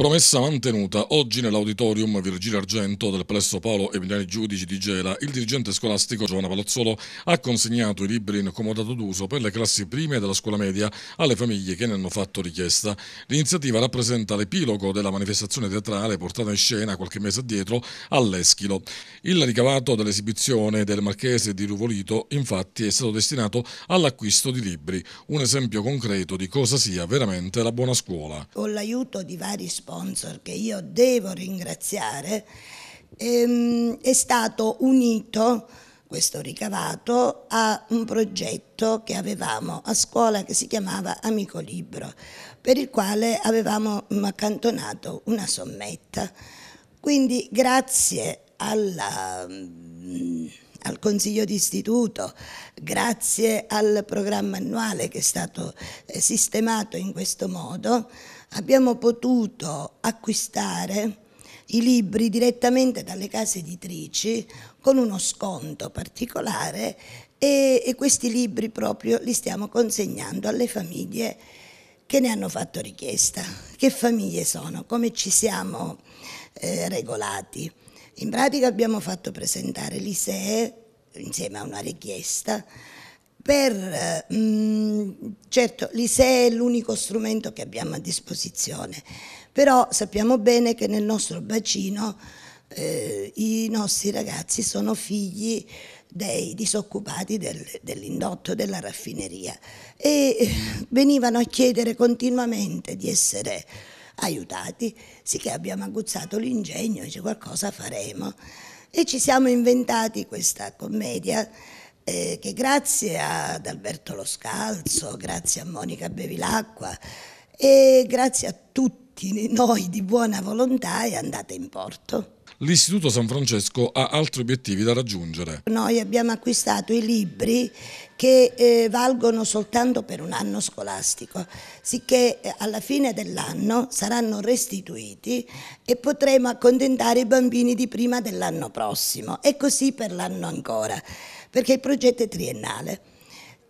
Promessa mantenuta, oggi nell'auditorium Virgilio Argento del Plesso Paolo Emiliani Giudici di Gela, il dirigente scolastico Giovanna Palazzolo ha consegnato i libri in comodato d'uso per le classi prime della scuola media alle famiglie che ne hanno fatto richiesta. L'iniziativa rappresenta l'epilogo della manifestazione teatrale portata in scena qualche mese addietro all'Eschilo. Il ricavato dell'esibizione del Marchese di Ruvolito infatti è stato destinato all'acquisto di libri, un esempio concreto di cosa sia veramente la buona scuola. Con l'aiuto di vari sponsor che io devo ringraziare, ehm, è stato unito questo ricavato a un progetto che avevamo a scuola che si chiamava Amico Libro, per il quale avevamo accantonato una sommetta. Quindi grazie alla, al consiglio d'Istituto, grazie al programma annuale che è stato eh, sistemato in questo modo, abbiamo potuto acquistare i libri direttamente dalle case editrici con uno sconto particolare e, e, questi libri proprio li stiamo consegnando alle famiglie che ne hanno fatto richiesta. Che famiglie sono? Come ci siamo eh, regolati? In pratica abbiamo fatto presentare l'ISEE insieme a una richiesta per, mh, eh, mm, certo l'ISEE è l'unico strumento che abbiamo a disposizione, però sappiamo bene che nel nostro bacino eh, i nostri ragazzi sono figli dei disoccupati del, dell'indotto della raffineria e eh, venivano a chiedere continuamente di essere aiutati, sicché abbiamo aguzzato l'ingegno, dice qualcosa faremo e ci siamo inventati questa commedia eh, che grazie ad Alberto Lo Scalzo, grazie a Monica Bevilacqua e grazie a tutti noi di buona volontà è andata in porto l'Istituto San Francesco ha altri obiettivi da raggiungere. Noi abbiamo acquistato i libri che eh, valgono soltanto per un anno scolastico, sicché eh, alla fine dell'anno saranno restituiti e potremo accontentare i bambini di prima dell'anno prossimo e così per l'anno ancora, perché il progetto è triennale.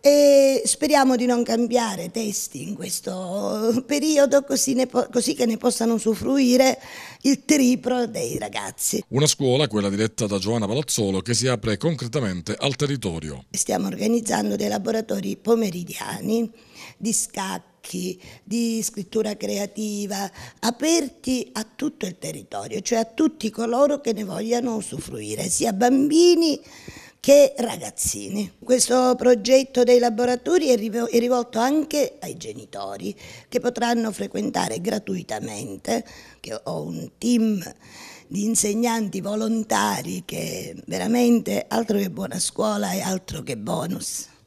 E speriamo di non cambiare testi in questo periodo così, così, che ne possano usufruire il triplo dei ragazzi. Una scuola, quella diretta da Giovanna Palazzolo, che si apre concretamente al territorio. Stiamo organizzando dei laboratori pomeridiani di scacchi, di scrittura creativa, aperti a tutto il territorio, cioè a tutti coloro che ne vogliano usufruire, sia bambini che ragazzini. Questo progetto dei laboratori è rivolto anche ai genitori che potranno frequentare gratuitamente, ho un team di insegnanti volontari che veramente altro che buona scuola e altro che bonus.